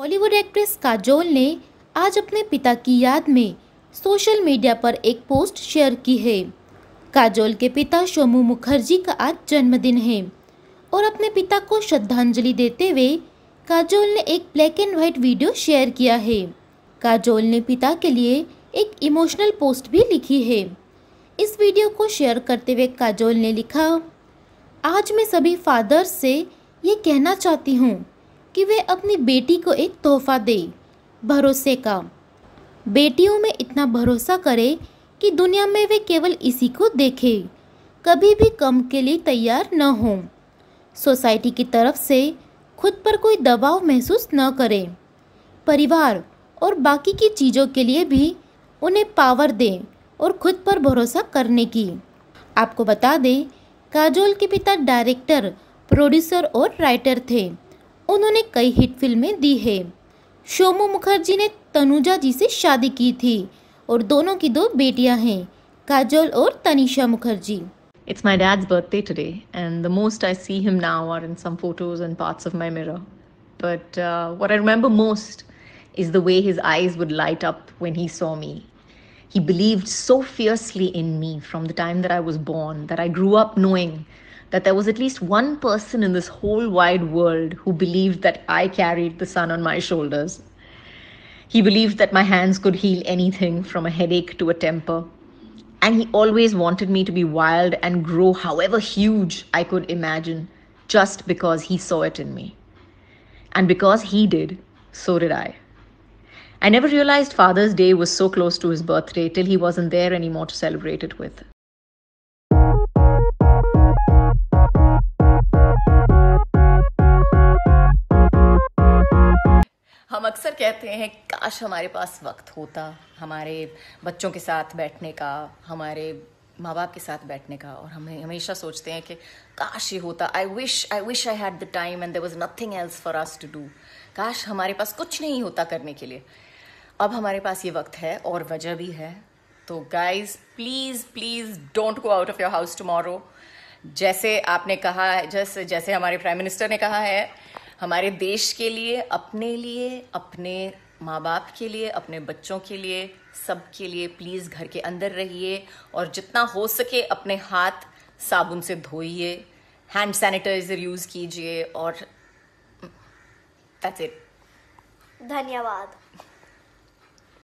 Bollywood actress Kajol ने आज अपने पिता की याद में सोशल मीडिया पर एक पोस्ट शेयर की है काजोल के पिता शोमू मुखर्जी का आज जन्मदिन है और अपने पिता को श्रद्धांजलि देते हुए काजोल ने एक black and white video share किया है काजोल ने पिता के लिए एक इमोशनल पोस्ट भी लिखी है इस वीडियो को शेयर करते हुए काजोल ने लिखा आज मैं सभी फादर्स से ये कहना चाहती हूँ कि वे अपनी बेटी को एक तोहफा दे भरोसे का बेटियों में इतना भरोसा करे कि दुनिया में वे केवल इसी को देखें कभी भी कम के लिए तैयार न हों सोसाइटी की तरफ से खुद पर कोई दबाव महसूस न करें परिवार और बाकी की चीज़ों के लिए भी उन्हें पावर दें और खुद पर भरोसा करने की आपको बता दें काजोल के पिता डायरेक्टर प्रोड्यूसर और राइटर थे उन्होंने कई हिट फिल्में दी है शोमू मुखर्जी ने तनुजा जी से शादी की थी और दोनों की दो बेटियां हैं काजल और Tanisha Mukherjee it's my dad's birthday today and the most I see him now are in some photos and parts of my mirror but what I remember most is the way his eyes would light up when he saw me he believed so fiercely in me from the time that I was born that I grew up knowing that there was at least one person in this whole wide world who believed that I carried the sun on my shoulders. He believed that my hands could heal anything from a headache to a temper. And he always wanted me to be wild and grow however huge I could imagine, just because he saw it in me. And because he did, so did I. I never realized Father's Day was so close to his birthday till he wasn't there anymore to celebrate it with. अक्सर कहते हैं काश हमारे पास वक्त होता हमारे बच्चों के साथ बैठने का हमारे माँ बाप के साथ बैठने का और हम हमेशा सोचते हैं कि काश ये होता I wish I wish I had the time and there was nothing else for us to do काश हमारे पास कुछ नहीं होता करने के लिए अब हमारे पास ये वक्त है और वजह भी है तो guys please please don't go out of your house tomorrow जैसे आपने कहा है जैसे जैसे हमारे प्राइम मिनिस्टर ने कहा है हमारे देश के लिए अपने लिए अपने माँ बाप के लिए अपने बच्चों के लिए सब के लिए प्लीज़ घर के अंदर रहिए और जितना हो सके अपने हाथ साबुन से धोइए हैंड सैनिटाइजर यूज़ कीजिए और दैट्स इट धन्यवाद